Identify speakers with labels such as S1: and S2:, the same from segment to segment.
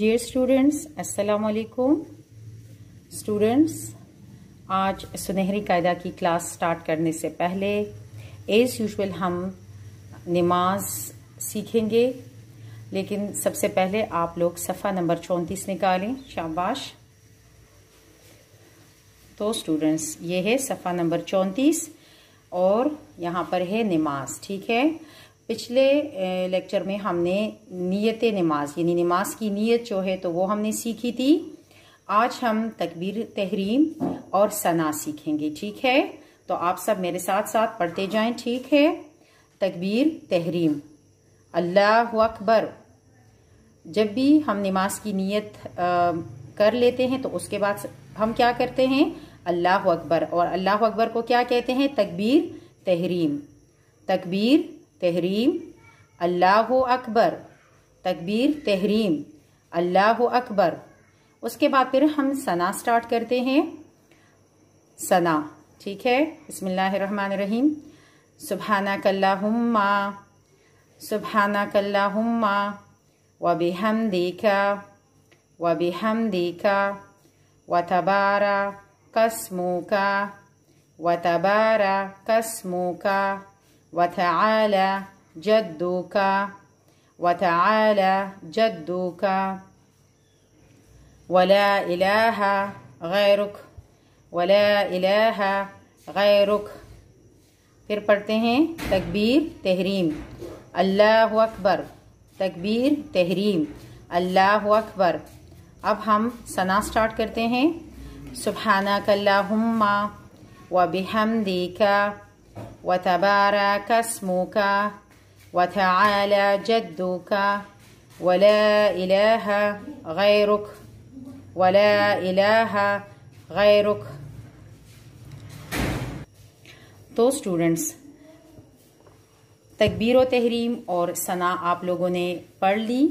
S1: dear students अस्सलाम वालेकुम students आज सुनहरी कायदा की क्लास स्टार्ट करने से पहले एज़ यूजुअल हम नमाज सीखेंगे लेकिन सबसे पहले आप लोग सफ़ा नंबर चौंतीस निकालें शाबाश तो स्टूडेंट्स ये है सफ़ा नंबर चौंतीस और यहाँ पर है नमाज ठीक है पिछले लेक्चर में हमने नियत नमाज यानी नमाज की नीयत जो है तो वो हमने सीखी थी आज हम तकबीर तहरीम और सना सीखेंगे ठीक है तो आप सब मेरे साथ साथ पढ़ते जाएं ठीक है तकबीर तहरीम अल्लाह अकबर जब भी हम नमाज की नीयत कर लेते हैं तो उसके बाद हम क्या करते हैं अल्लाह अकबर और अल्लाह अकबर को क्या कहते हैं तकबीर तहरीम तकबीर तहरीम अल्लाह अकबर तकबीर तहरीम अल्लाह अकबर उसके बाद फिर हम सना स्टार्ट करते हैं सना ठीक है बसमीम सुबहाना कल्ला सुबहाना कल्लाहुम्मा हम देखा हम देखा व तबारा कसमू का व तबारा कसमू का وتعالى جدك وتعالى جدك ولا إله غيرك ولا إله غيرك फिर पढ़ते हैं तकबीर तहरीम अल्लाह अकबर तकबीर तहरीम अल्लाह अकबर अब हम सना स्टार्ट करते हैं सुबहाना कल्ला व बिहमदी का وتبارك اسمك وتعالى جدك ولا إله غيرك ولا إله غيرك तो स्टूडेंट्स तकबीर व तहरीम और सना आप लोगों ने पढ़ ली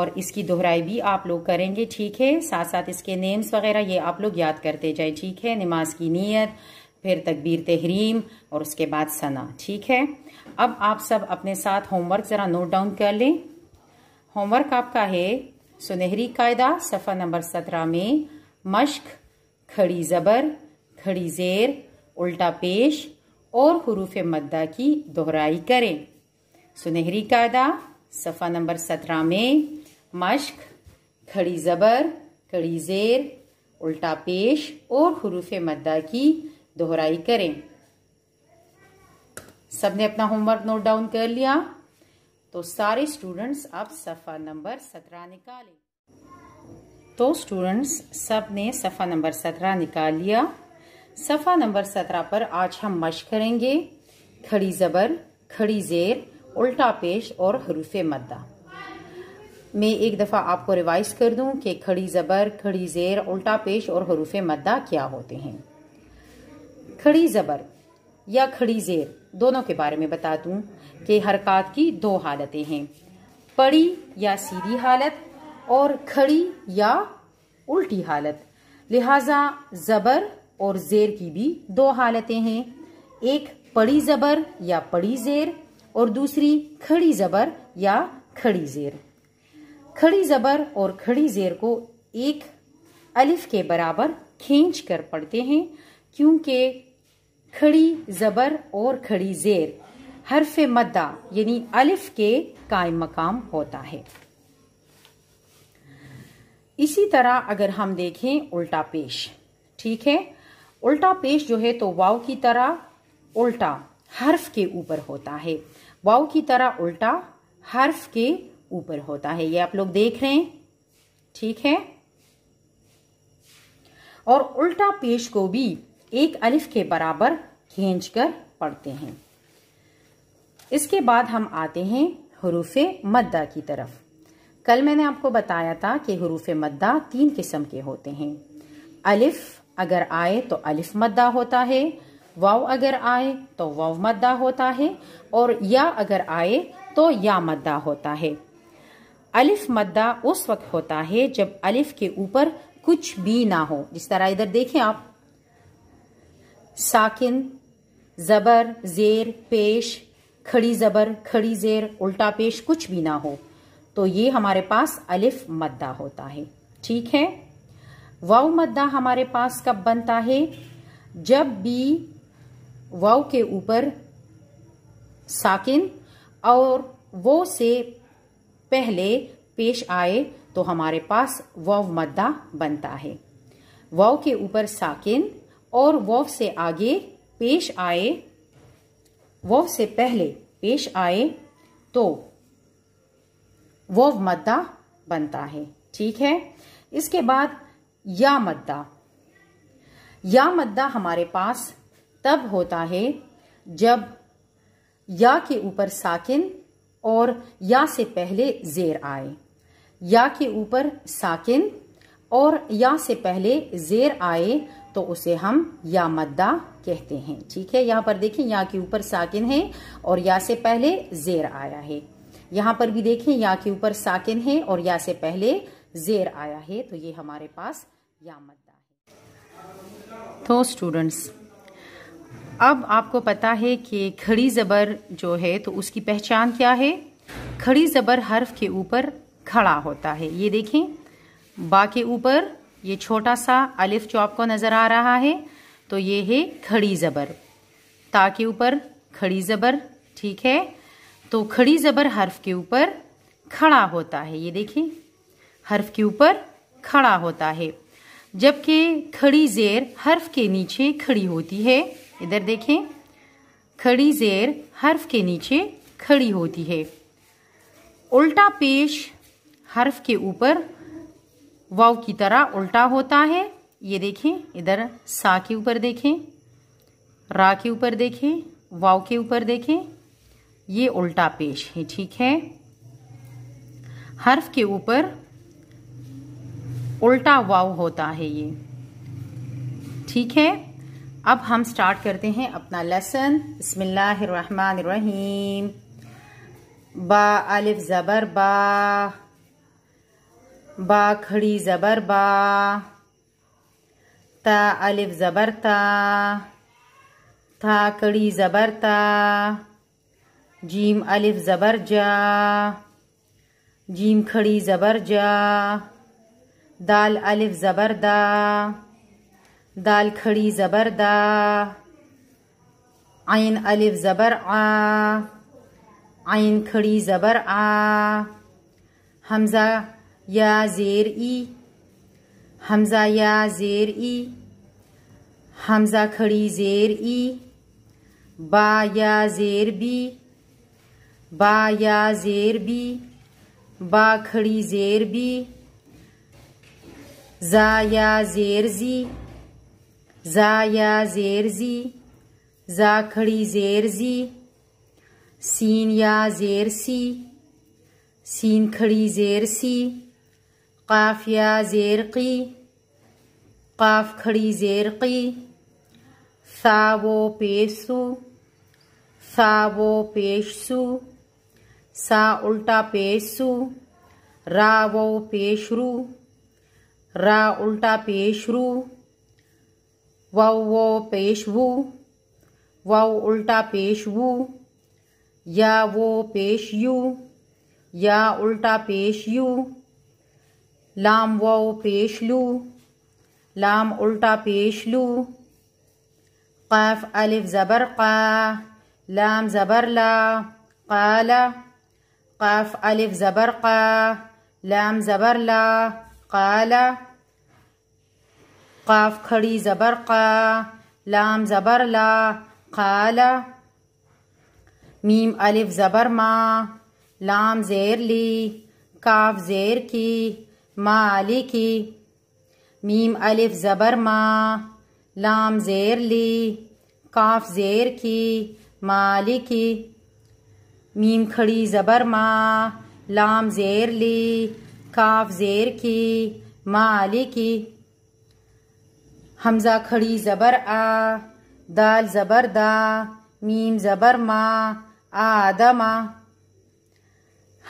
S1: और इसकी दोहराई भी आप लोग करेंगे ठीक है साथ साथ इसके नेम्स वगैरह ये आप लोग याद करते जाए ठीक है नमाज की नीयत फिर तकबीर तहरीम और उसके बाद सना ठीक है अब आप सब अपने साथ होमवर्क ज़रा नोट डाउन कर लें होमवर्क आपका है सुनहरी कायदा सफ़ा नंबर सत्रह में मश्क खड़ी ज़बर खड़ी ज़ेर उल्टा पेश और हरूफ मद्दा की दोहराई करें सुनहरी कायदा सफ़ा नंबर सत्रह में मश्क खड़ी ज़बर खड़ी ज़ेर उल्टा पेश और हरूफ मद्दा की दोहराई करें सबने अपना होमवर्क नोट डाउन कर लिया तो सारे स्टूडेंट्स अब सफ़ा नंबर सत्रह निकालें तो स्टूडेंट्स सब ने सफ़ा नंबर सत्रह निकाल लिया सफ़ा नंबर सत्रह पर आज हम मश करेंगे खड़ी ज़बर खड़ी ज़ेर उल्टा पेश और हरूफ मद्दा मैं एक दफ़ा आपको रिवाइज कर दूं कि खड़ी ज़बर खड़ी ज़ेर उल्टा पेश और हरूफ मद्दा क्या होते हैं खड़ी ज़बर या खड़ी ज़ेर दोनों के बारे में बता दूं कि हरकत की दो हालतें हैं पड़ी या सीधी हालत और खड़ी या उल्टी हालत लिहाजा ज़बर और ज़ेर की भी दो हालतें हैं एक पड़ी ज़बर या पड़ी ज़ेर और दूसरी खड़ी ज़बर या खड़ी ज़ेर खड़ी ज़बर और खड़ी ज़ेर को एक अलिफ के बराबर खींच कर पढ़ते हैं क्योंकि खड़ी ज़बर और खड़ी ज़ेर हरफ मद्दा यानी अलिफ के कायम मकाम होता है इसी तरह अगर हम देखें उल्टा पेश ठीक है उल्टा पेश जो है तो वाव की तरह उल्टा हर्फ के ऊपर होता है वाव की तरह उल्टा हर्फ के ऊपर होता है ये आप लोग देख रहे हैं ठीक है और उल्टा पेश को भी एक अलिफ के बराबर खींच कर पढ़ते हैं इसके बाद हम आते हैं हरूफ मद्दा की तरफ कल मैंने आपको बताया था कि हरूफ मद्दा तीन किस्म के होते हैं अलिफ अगर आए तो अलिफ मद्दा होता है वाव अगर आए तो वाव मद्दा होता है और या अगर आए तो या मद्दा होता है अलिफ मद्दा उस वक्त होता है जब अलिफ के ऊपर कुछ भी ना हो जिस तरह इधर देखें आप साकिन ज़बर ज़ेर पेश खड़ी ज़बर खड़ी ज़ेर उल्टा पेश कुछ भी ना हो तो ये हमारे पास अलिफ मद्दा होता है ठीक है वाव मद्दा हमारे पास कब बनता है जब भी वाव के ऊपर साकिन और वो से पहले पेश आए तो हमारे पास वाव मद्दा बनता है वाव के ऊपर साकिन और वाव से आगे पेश आए वव से पहले पेश आए तो वव मद्दा बनता है ठीक है इसके बाद या मद्दा या मद्दा हमारे पास तब होता है जब या के ऊपर साकिन और या से पहले जेर आए या के ऊपर साकिन और या से पहले जेर आए तो उसे हम या मद्दा कहते हैं ठीक है यहाँ पर देखें या के ऊपर साकिन है और या से पहले जेर आया है यहाँ पर भी देखें या के ऊपर साकिन है और या से पहले जेर आया है तो ये हमारे पास या मद्दा है तो स्टूडेंट्स अब आपको पता है कि खड़ी ज़बर जो है तो उसकी पहचान क्या है खड़ी ज़बर हर्फ के ऊपर खड़ा होता है ये देखें बा के ऊपर ये छोटा सा अलिफ जो आपको नज़र आ रहा है तो ये है खड़ी ज़बर ता के ऊपर खड़ी ज़बर ठीक है तो खड़ी ज़बर हर्फ के ऊपर खड़ा होता है ये देखिए हर्फ के ऊपर खड़ा होता है जबकि खड़ी ज़ेर हर्फ के नीचे खड़ी होती है इधर देखें खड़ी ज़ेर हर्फ के नीचे खड़ी होती है उल्टा पेश हर्फ के ऊपर वाव की तरह उल्टा होता है ये देखें इधर सा के ऊपर देखें रा के ऊपर देखें वाव के ऊपर देखें ये उल्टा पेश है ठीक है हर्फ के ऊपर उल्टा वाव होता है ये ठीक है अब हम स्टार्ट करते हैं अपना लेसन बसमिल्लाम बा अलिफ ज़बर बा با کھڑی زبر با تا الف زبر تا تھا کڑی زبر تا جیم الف زبر جا جیم کھڑی زبر جا دال الف زبر دا دال کھڑی زبر دا عین الف زبر آ عین کھڑی زبر آ حمزہ या ज़ेर ई हमज़ा या ज़ेर ई हमज़ा खड़ी ज़ेर ई बा या ज़ेर बी बा या ज़ेर बी बा खड़ी ज़ेर बी ज़ा या ज़ेर ज़ी ज़ा या ज़ेर ज़ी ज़ा खड़ी ज़ेर ज़ी सीन या ज़ेर सी सीन खड़ी ज़ेर सी काफ या जेरकी काफ खड़ी जेरकी सावो पेशु सावो पेशसु सा उल्टा पेशु रा वो रा उल्टा पेशरु वो पेशवु व उल्टा पेशवु या वो पेशयू या उल्टा पेशयू لام واو پیش لو لام الٹا پیش لو قاف ألف زبر قا لام زبر لا قال قاف ألف زبر قا لام زبر لا قال قاف خڑی زبر قا لام زبر لا قال ميم ألف زبر ما لام زير لي كاف زير كي मालिकी मीम अलिफ ज़बर मा लाम ज़ेर ली काफ ज़ेर की मालिकी मीम खड़ी ज़बर मा लाम ज़ेर ली काफ ज़ेर की मालिकी हमज़ा खड़ी ज़बर आ दाल ज़बर दा मीम ज़बर मा आदमा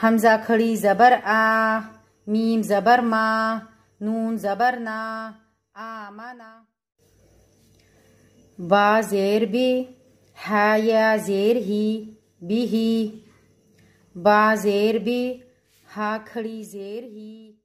S1: हमज़ा खड़ी ज़बर आ मीम ज़बर मा नून ज़बर ना आमाना बा ज़ेर बे है या ज़ेर ही बी ही बा ज़ेर बे हा खड़ी ज़ेर ही